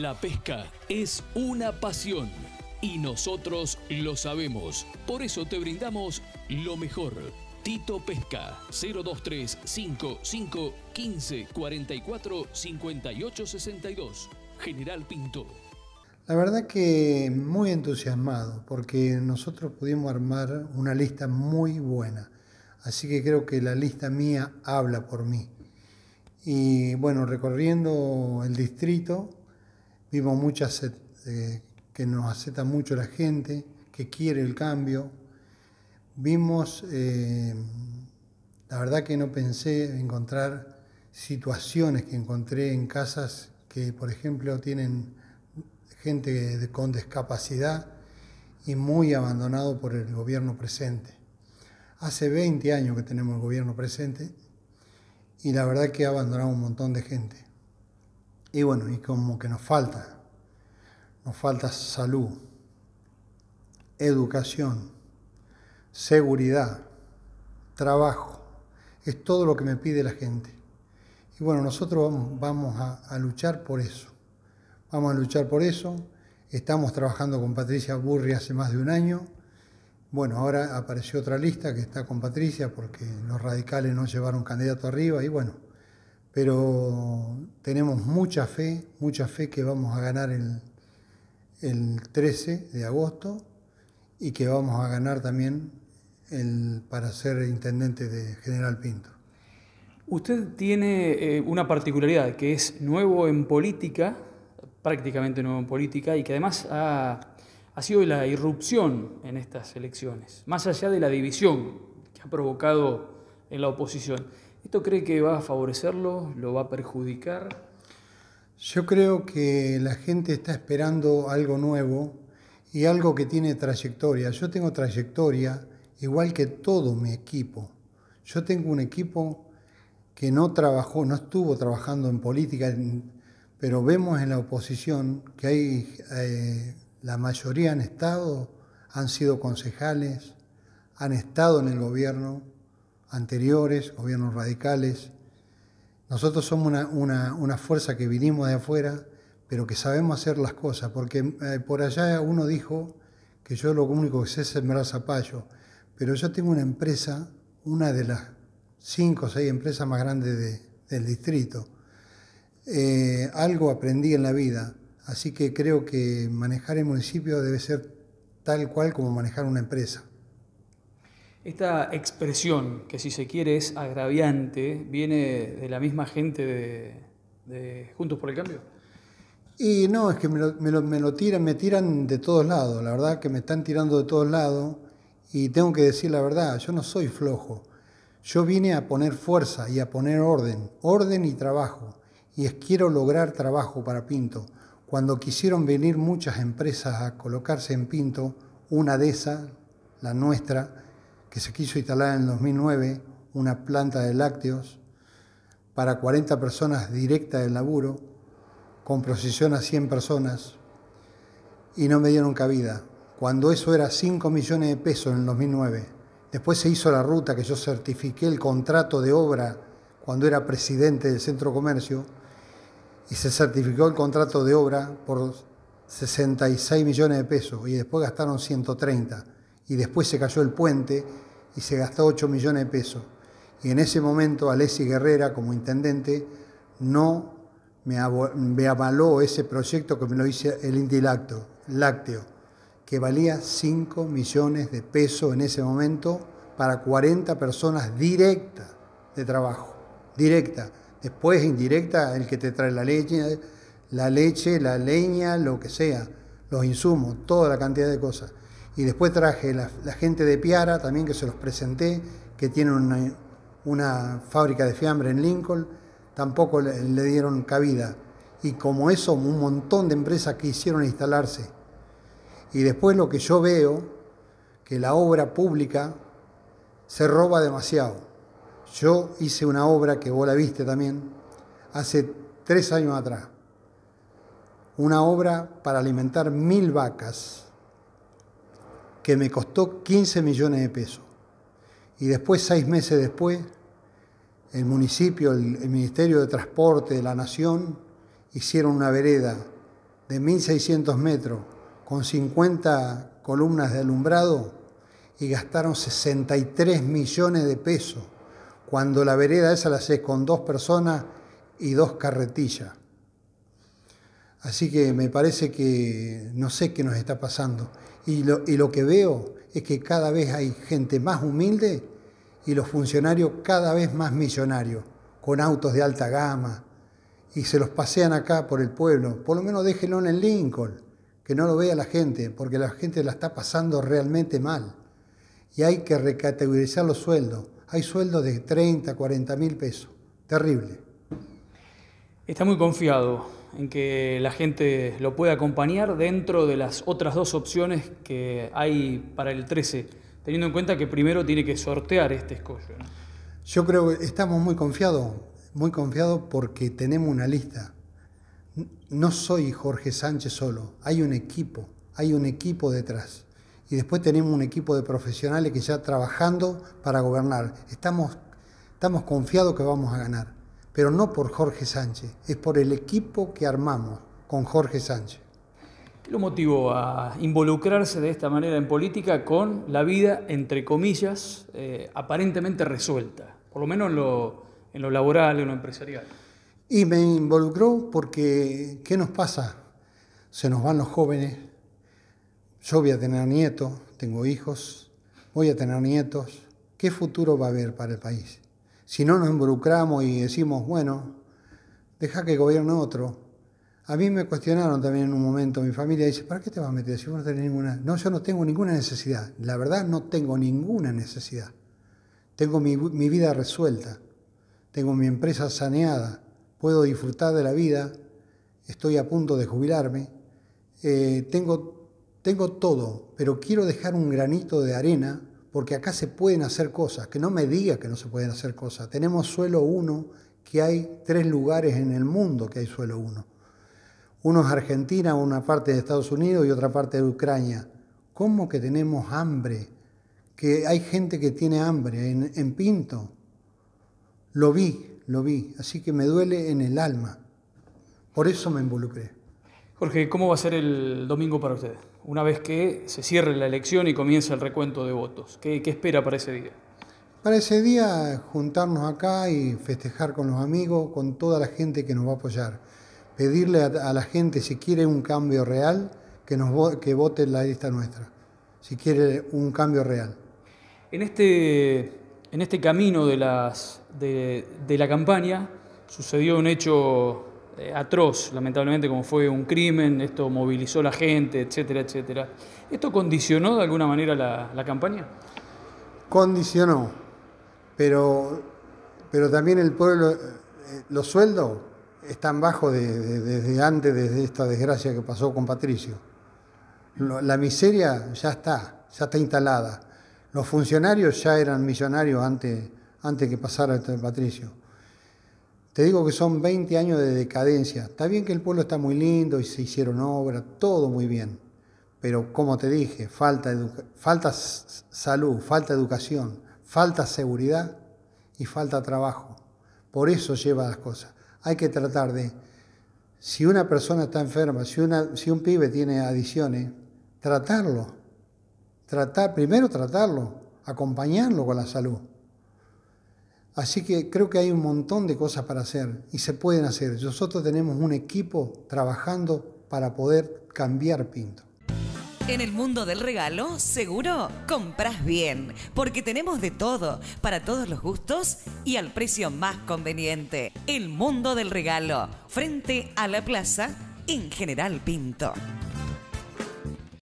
La pesca es una pasión y nosotros lo sabemos. Por eso te brindamos lo mejor. Tito Pesca 023 55 15 44 58 62 General Pinto. La verdad que muy entusiasmado porque nosotros pudimos armar una lista muy buena. Así que creo que la lista mía habla por mí. Y bueno, recorriendo el distrito, Vimos muchas eh, que nos acepta mucho la gente, que quiere el cambio. Vimos, eh, la verdad que no pensé encontrar situaciones que encontré en casas que, por ejemplo, tienen gente con discapacidad y muy abandonado por el gobierno presente. Hace 20 años que tenemos el gobierno presente y la verdad que ha abandonado un montón de gente. Y bueno, y como que nos falta, nos falta salud, educación, seguridad, trabajo, es todo lo que me pide la gente. Y bueno, nosotros vamos, a, a, luchar por eso, vamos a luchar por eso, estamos trabajando con Patricia Burri hace más de un año, bueno, ahora apareció otra lista que está con Patricia porque los radicales no llevaron candidato arriba y bueno, pero tenemos mucha fe, mucha fe que vamos a ganar el, 13 de agosto y que vamos a ganar también para ser intendente de General Pinto. Usted tiene eh, una particularidad que es nuevo en política, prácticamente nuevo en política, y que además ha, ha, sido la irrupción en estas elecciones, más allá de la división que ha provocado en la oposición. ¿Esto cree que va a favorecerlo? ¿Lo va a perjudicar? Yo creo que la gente está esperando algo nuevo y algo que tiene trayectoria. Yo tengo trayectoria igual que todo mi equipo. Yo tengo un equipo que no trabajó, no estuvo trabajando en política, pero vemos en la oposición que hay eh, la mayoría han estado, han sido concejales, han estado en el gobierno anteriores, gobiernos radicales. Nosotros somos una, una, fuerza que vinimos de afuera, pero que sabemos hacer las cosas, porque eh, por allá uno dijo que yo lo único que sé es sembrar zapallo, pero yo tengo una empresa, una de las cinco o seis empresas más grandes del distrito. Eh, algo aprendí en la vida, así que creo que manejar el municipio debe ser tal cual como manejar una empresa. Esta expresión, que si se quiere es agraviante, viene de la misma gente de, Juntos por el Cambio. Y no, es que me lo, me, me tiran, me tiran de todos lados, la verdad que me están tirando de todos lados y tengo que decir la verdad, yo no soy flojo, yo vine a poner fuerza y a poner orden, orden y trabajo, y es quiero lograr trabajo para Pinto. Cuando quisieron venir muchas empresas a colocarse en Pinto, una de esas, la nuestra, que se quiso instalar en 2009 una planta de lácteos para 40 personas directa del laburo, con procesión a 100 personas, y no me dieron cabida, cuando eso era 5 millones de pesos en el 2009. Después se hizo la ruta que yo certifiqué el contrato de obra cuando era presidente del centro comercio, y se certificó el contrato de obra por 66 millones de pesos, y después gastaron 130 y después se cayó el puente y se gastó 8 millones de pesos. Y en ese momento Alessi Guerrera, como intendente, no me, avaló ese proyecto que me lo hice el Indilacto, Lácteo, que valía 5 millones de pesos en ese momento para 40 personas directas de trabajo, directa. Después indirecta, el que te trae la leche, la leche, la leña, lo que sea, los insumos, toda la cantidad de cosas. Y después traje la, gente de Piara también que se los presenté, que tiene una, fábrica de fiambre en Lincoln, tampoco le, le dieron cabida. Y como eso, un montón de empresas quisieron instalarse. Y después lo que yo veo, que la obra pública se roba demasiado. Yo hice una obra que vos la viste también, hace tres años atrás. Una obra para alimentar mil vacas que me costó 15 millones de pesos. Y después, seis meses después, el municipio, el, Ministerio de Transporte de la Nación hicieron una vereda de 1.600 metros con 50 columnas de alumbrado y gastaron 63 millones de pesos cuando la vereda esa la haces con dos personas y dos carretillas. Así que me parece que no sé qué nos está pasando. Y lo, que veo es que cada vez hay gente más humilde y los funcionarios cada vez más millonarios, con autos de alta gama, y se los pasean acá por el pueblo. Por lo menos déjenlo en el Lincoln, que no lo vea la gente, porque la gente la está pasando realmente mal. Y hay que recategorizar los sueldos. Hay sueldos de 30, 40 mil pesos. Terrible. Está muy confiado en que la gente lo pueda acompañar dentro de las otras dos opciones que hay para el 13, teniendo en cuenta que primero tiene que sortear este escollo. Yo creo que estamos muy confiados, muy confiados porque tenemos una lista. No soy Jorge Sánchez solo, hay un equipo, hay un equipo detrás. Y después tenemos un equipo de profesionales que ya trabajando para gobernar. Estamos, estamos confiados que vamos a ganar pero no por Jorge Sánchez, es por el equipo que armamos con Jorge Sánchez. ¿Qué lo motivó a involucrarse de esta manera en política con la vida, entre comillas, eh, aparentemente resuelta, por lo menos en lo, en lo laboral, en lo empresarial? Y me involucró porque, ¿qué nos pasa? Se nos van los jóvenes, yo voy a tener nietos, tengo hijos, voy a tener nietos, ¿qué futuro va a haber para el país? si no nos involucramos y decimos, bueno, deja que gobierne otro. A mí me cuestionaron también en un momento, mi familia dice, ¿para qué te vas a meter si vos no tenés ninguna? No, yo no tengo ninguna necesidad. La verdad no tengo ninguna necesidad. Tengo mi, vida resuelta, tengo mi empresa saneada, puedo disfrutar de la vida, estoy a punto de jubilarme, eh, tengo, tengo todo, pero quiero dejar un granito de arena porque acá se pueden hacer cosas, que no me diga que no se pueden hacer cosas. Tenemos suelo uno, que hay tres lugares en el mundo que hay suelo uno. Uno es Argentina, una parte de Estados Unidos y otra parte de Ucrania. ¿Cómo que tenemos hambre? Que hay gente que tiene hambre en, en Pinto. Lo vi, lo vi, así que me duele en el alma. Por eso me involucré. Jorge, ¿cómo va a ser el domingo para usted? Una vez que se cierre la elección y comience el recuento de votos, ¿qué, espera para ese día? Para ese día juntarnos acá y festejar con los amigos, con toda la gente que nos va a apoyar. Pedirle a, la gente si quiere un cambio real, que, vote en la lista nuestra, si quiere un cambio real. En este, en este camino de, de la campaña sucedió un hecho eh, atroz, lamentablemente, como fue un crimen, esto movilizó la gente, etcétera, etcétera. ¿Esto condicionó de alguna manera la, campaña? Condicionó, pero, pero también el pueblo, eh, los sueldos están bajos desde antes, desde esta desgracia que pasó con Patricio. La miseria ya está, ya está instalada. Los funcionarios ya eran millonarios antes, antes que pasara de Patricio te digo que son 20 años de decadencia. Está bien que el pueblo está muy lindo y se hicieron obras, todo muy bien. Pero como te dije, falta, salud, falta educación, falta seguridad y falta trabajo. Por eso lleva las cosas. Hay que tratar de, si una persona está enferma, si, si un pibe tiene adicciones, tratarlo. Tratar, primero tratarlo, acompañarlo con la salud. Así que creo que hay un montón de cosas para hacer y se pueden hacer. Nosotros tenemos un equipo trabajando para poder cambiar Pinto. En el mundo del regalo, seguro, compras bien, porque tenemos de todo, para todos los gustos y al precio más conveniente. El mundo del regalo, frente a la plaza, en general Pinto.